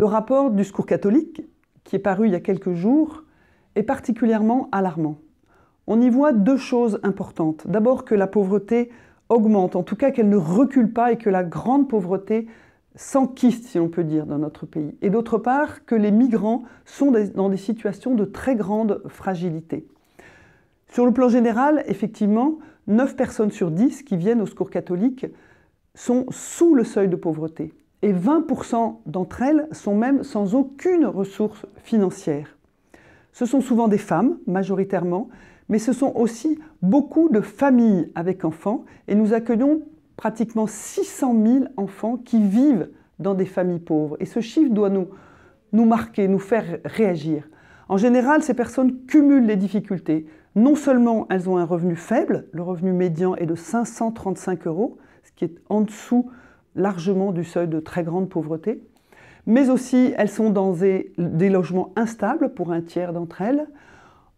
Le rapport du Secours catholique, qui est paru il y a quelques jours, est particulièrement alarmant. On y voit deux choses importantes. D'abord que la pauvreté augmente, en tout cas qu'elle ne recule pas et que la grande pauvreté s'enquiste, si on peut dire, dans notre pays. Et d'autre part, que les migrants sont dans des situations de très grande fragilité. Sur le plan général, effectivement, 9 personnes sur 10 qui viennent au secours catholique sont sous le seuil de pauvreté et 20% d'entre elles sont même sans aucune ressource financière. Ce sont souvent des femmes, majoritairement, mais ce sont aussi beaucoup de familles avec enfants et nous accueillons pratiquement 600 000 enfants qui vivent dans des familles pauvres. Et ce chiffre doit nous, nous marquer, nous faire réagir. En général, ces personnes cumulent les difficultés. Non seulement elles ont un revenu faible, le revenu médian est de 535 euros, ce qui est en dessous largement du seuil de très grande pauvreté, mais aussi elles sont dans des, logements instables pour un tiers d'entre elles.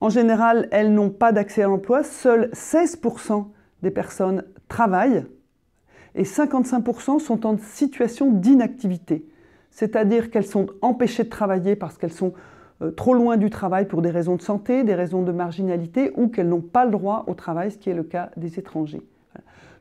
En général, elles n'ont pas d'accès à l'emploi. Seuls 16% des personnes travaillent et 55% sont en situation d'inactivité, c'est-à-dire qu'elles sont empêchées de travailler parce qu'elles sont euh, trop loin du travail pour des raisons de santé, des raisons de marginalité ou qu'elles n'ont pas le droit au travail, ce qui est le cas des étrangers.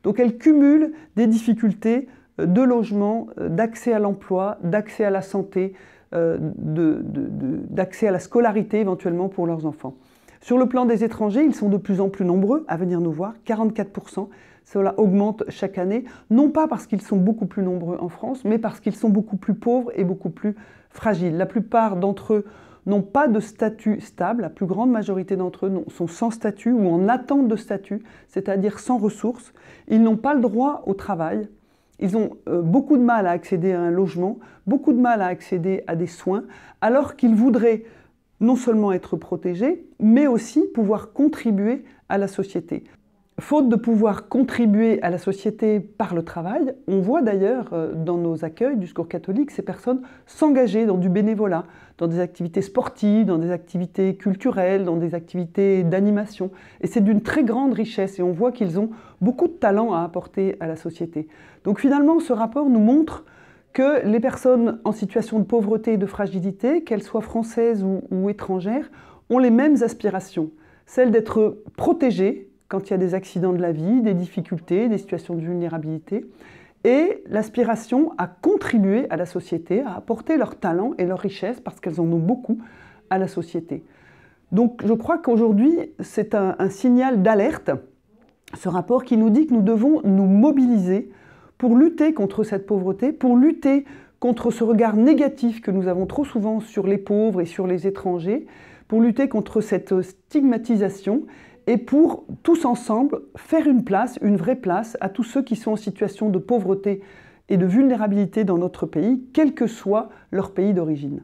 Donc elles cumulent des difficultés de logement, euh, d'accès à l'emploi, d'accès à la santé, euh, d'accès à la scolarité éventuellement pour leurs enfants. Sur le plan des étrangers, ils sont de plus en plus nombreux à venir nous voir, 44%. Cela augmente chaque année, non pas parce qu'ils sont beaucoup plus nombreux en France, mais parce qu'ils sont beaucoup plus pauvres et beaucoup plus fragiles. La plupart d'entre eux n'ont pas de statut stable, la plus grande majorité d'entre eux sont sans statut ou en attente de statut, c'est-à-dire sans ressources. Ils n'ont pas le droit au travail, ils ont euh, beaucoup de mal à accéder à un logement, beaucoup de mal à accéder à des soins, alors qu'ils voudraient non seulement être protégés, mais aussi pouvoir contribuer à la société. Faute de pouvoir contribuer à la société par le travail, on voit d'ailleurs euh, dans nos accueils du secours catholique ces personnes s'engager dans du bénévolat, dans des activités sportives, dans des activités culturelles, dans des activités d'animation. Et c'est d'une très grande richesse et on voit qu'ils ont beaucoup de talent à apporter à la société. Donc finalement, ce rapport nous montre que les personnes en situation de pauvreté et de fragilité, qu'elles soient françaises ou, étrangères, ont les mêmes aspirations, celle d'être protégées quand il y a des accidents de la vie, des difficultés, des situations de vulnérabilité. Et l'aspiration à contribuer à la société, à apporter leurs talents et leurs richesses, parce qu'elles en ont beaucoup, à la société. Donc je crois qu'aujourd'hui, c'est un, un, signal d'alerte, ce rapport qui nous dit que nous devons nous mobiliser pour lutter contre cette pauvreté, pour lutter contre ce regard négatif que nous avons trop souvent sur les pauvres et sur les étrangers, pour lutter contre cette stigmatisation et pour tous ensemble faire une place, une vraie place à tous ceux qui sont en situation de pauvreté et de vulnérabilité dans notre pays, quel que soit leur pays d'origine.